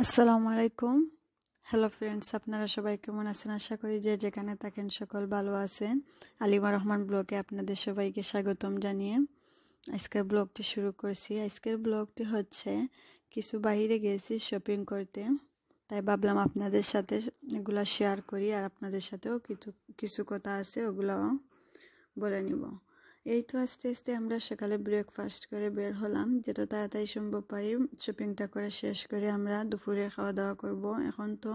আসসালামু আলাইকুম hello friends আপনারা সবাই কেমন আছেন আশা করি যে যেখানে থাকেন সকল ভালো আছেন আলিমা রহমান ব্লগে আপনাদের সবাইকে স্বাগতম জানিয়ে আজকের ব্লগটি শুরু করছি আজকের ব্লগটি হচ্ছে কিছু বাহিরে গেছি শপিং করতে তাই ভাবলাম আপনাদের সাথে এগুলা শেয়ার করি আর আপনাদের সাথেও কিছু কিছু কথা আছে ওগুলো বলে নিব এই তো আস্তে আস্তে আমরা সকালে ব্রেকফাস্ট করে বের হলাম যেটা তাড়াতাড়ি সম্ভব পারি শপিংটা করে শেষ করে আমরা দুপুরে খাওয়া দাওয়া করব এখন তো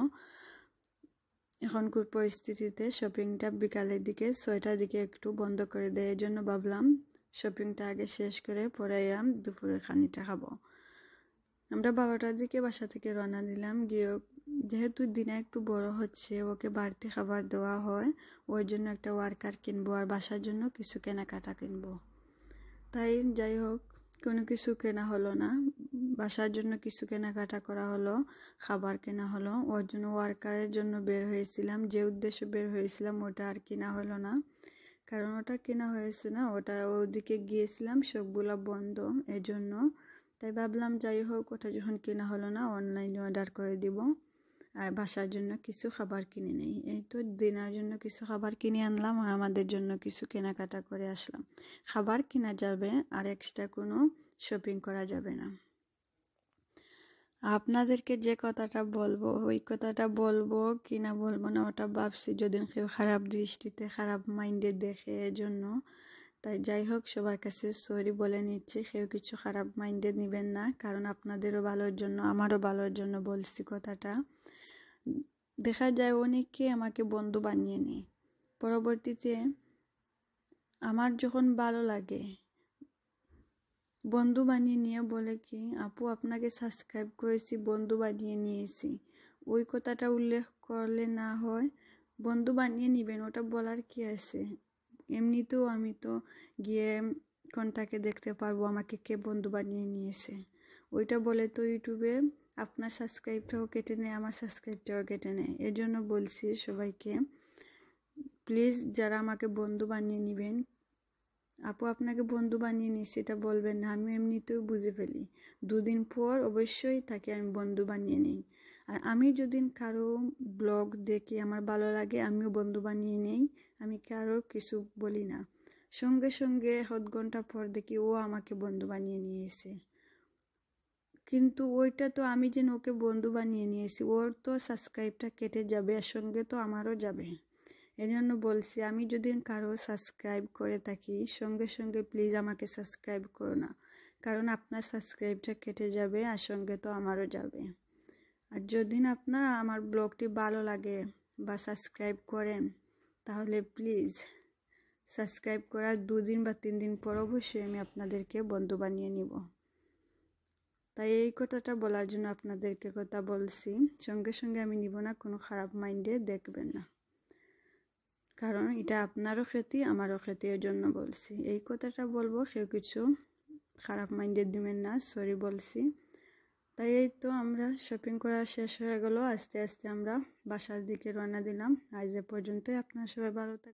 এখনকার পরিস্থিতিতে শপিংটা বিকালের দিকে ছয়টার দিকে একটু বন্ধ করে দেয় এই জন্য ভাবলাম শপিংটা আগে শেষ করে পরে দুপুরের খানিটা খাবো আমরা বারোটার দিকে বাসা থেকে রওনা দিলাম গিয়ে যেহেতু দিনা একটু বড় হচ্ছে ওকে বাড়তি খাবার দেওয়া হয় ওর জন্য একটা ওয়ার্কার কিনবো আর বাসার জন্য কিছু কেনাকাটা কিনবো তাই যাই হোক কোনো কিছু কেনা হলো না বাসার জন্য কিছু কেনাকাটা করা হলো খাবার কেনা হলো ওর জন্য ওয়ার্কারের জন্য বের হয়েছিলাম যে উদ্দেশ্যে বের হয়েছিলাম ওটা আর কেনা হলো না কারণ ওটা কেনা হয়েছে না ওটা ওদিকে গিয়েছিলাম সবগুলো বন্ধ এজন্য তাই ভাবলাম যাই হোক ওটা যখন কেনা হলো না অনলাইনে অর্ডার করে দিব আর বাসার জন্য কিছু খাবার কিনে নেই এই তো দিনার জন্য কিছু খাবার কিনে আনলাম আর আমাদের জন্য কিছু কেনাকাটা করে আসলাম খাবার কিনা যাবে আর এক্সট্রা কোনো শপিং করা যাবে না আপনাদেরকে যে কথাটা বলবো ওই কথাটা বলবো কি না বলবো না ওটা ভাবছি যদি কেউ খারাপ দৃষ্টিতে খারাপ মাইন্ডে দেখে জন্য তাই যাই হোক সবার কাছে সরি বলে নিচ্ছি কেউ কিছু খারাপ মাইন্ডে নেবেন না কারণ আপনাদেরও ভালোর জন্য আমারও ভালোর জন্য বলছি কথাটা দেখা যায় অনেকে আমাকে বন্ধু বানিয়ে নেয় পরবর্তীতে আমার যখন ভালো লাগে বন্ধু বানিয়ে নিয়ে বলে কি আপু আপনাকে সাবস্ক্রাইব করেছি বন্ধু বানিয়ে নিয়েছি ওই কথাটা উল্লেখ করলে না হয় বন্ধু বানিয়ে নিবেন ওটা বলার কি আছে এমনিতেও আমি তো গিয়ে কোনটাকে দেখতে পারবো আমাকে কে বন্ধু বানিয়ে নিয়েছে ওইটা বলে তো ইউটিউবে আপনার সাবস্ক্রাইবটাও কেটে নেয় আমার সাবস্ক্রাইবটাও কেটে নেয় এর জন্য বলছি সবাইকে প্লিজ যারা আমাকে বন্ধু বানিয়ে নেবেন আপু আপনাকে বন্ধু বানিয়ে নিই সেটা বলবেন না আমি এমনিতেও বুঝে ফেলি দুদিন পর অবশ্যই তাকে আমি বন্ধু বানিয়ে নিই আর আমি যদি কারো ব্লগ দেখি আমার ভালো লাগে আমিও বন্ধু বানিয়ে নেই আমি কারো কিছু বলি না সঙ্গে সঙ্গে হত ঘন্টা পর দেখি ও আমাকে বন্ধু বানিয়ে নিয়েছে কিন্তু ওইটা তো আমি যেন ওকে বন্ধু বানিয়ে নিয়েছি ওর তো সাবস্ক্রাইবটা কেটে যাবে আর সঙ্গে তো আমারও যাবে এই জন্য বলছি আমি যদি কারো সাবস্ক্রাইব করে থাকি সঙ্গে সঙ্গে প্লিজ আমাকে সাবস্ক্রাইব করো না কারণ আপনার সাবস্ক্রাইবটা কেটে যাবে আর সঙ্গে তো আমারও যাবে আর যদি আপনার আমার ব্লগটি ভালো লাগে বা সাবস্ক্রাইব করেন তাহলে প্লিজ সাবস্ক্রাইব করার দুদিন বা তিন দিন পর অবশ্যই আমি আপনাদেরকে বন্ধু বানিয়ে নিব তাই এই কথাটা বলার জন্য আপনাদেরকে কথা বলছি সঙ্গে সঙ্গে আমি নিব না কোনো খারাপ মাইন্ডে দেখবেন না কারণ এটা আপনারও খ্যাতি আমারও ক্ষতি এর জন্য বলছি এই কথাটা বলবো কেউ কিছু খারাপ মাইন্ডে দিবেন না সরি বলছি তাই এই তো আমরা শপিং করা শেষ হয়ে গেল আস্তে আস্তে আমরা বাসার দিকে রওনা দিলাম আজ এ পর্যন্তই আপনার সবাই ভালো থাকবে